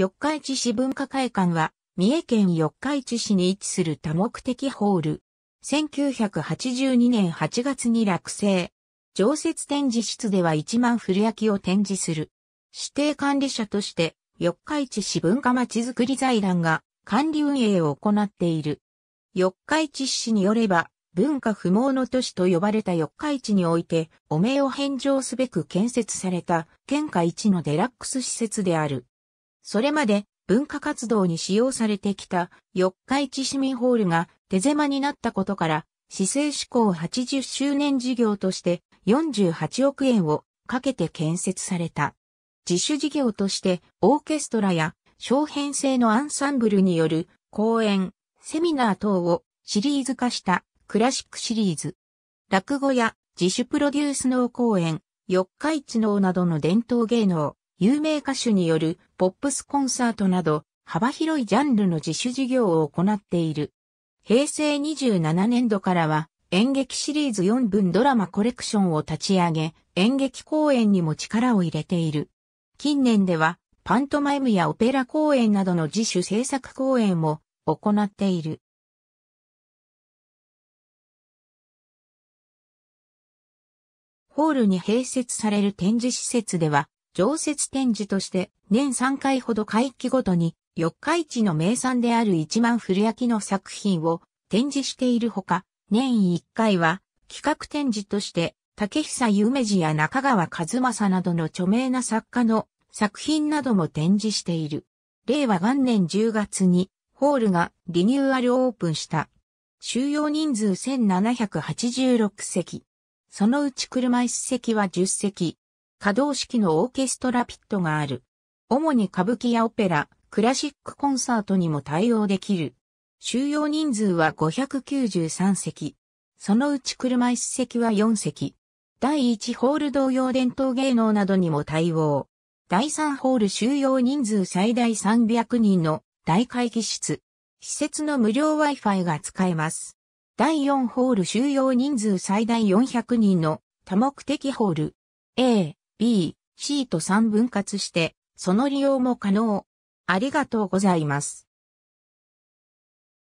四日市市文化会館は、三重県四日市市に位置する多目的ホール。1982年8月に落成。常設展示室では一万古焼きを展示する。指定管理者として、四日市市文化まちづくり財団が管理運営を行っている。四日市市によれば、文化不毛の都市と呼ばれた四日市において、汚名を返上すべく建設された、県下一のデラックス施設である。それまで文化活動に使用されてきた四日市市民ホールが手狭になったことから、市政志向80周年事業として48億円をかけて建設された。自主事業としてオーケストラや小編成のアンサンブルによる講演、セミナー等をシリーズ化したクラシックシリーズ。落語や自主プロデュース能公演、四日市能などの伝統芸能、有名歌手によるポップスコンサートなど幅広いジャンルの自主事業を行っている。平成27年度からは演劇シリーズ4分ドラマコレクションを立ち上げ、演劇公演にも力を入れている。近年ではパントマイムやオペラ公演などの自主制作公演も行っている。ホールに併設される展示施設では、常設展示として年3回ほど会期ごとに四日市の名産である一万古焼の作品を展示しているほか、年1回は企画展示として竹久夢二や中川和正などの著名な作家の作品なども展示している。令和元年10月にホールがリニューアルオープンした。収容人数1786席。そのうち車椅子席は10席、可動式のオーケストラピットがある。主に歌舞伎やオペラ、クラシックコンサートにも対応できる。収容人数は593席。そのうち車椅子席は4席。第1ホール同様伝統芸能などにも対応。第3ホール収容人数最大300人の大会議室。施設の無料 Wi-Fi が使えます。第4ホール収容人数最大400人の多目的ホール。A、B、C と3分割して、その利用も可能。ありがとうございます。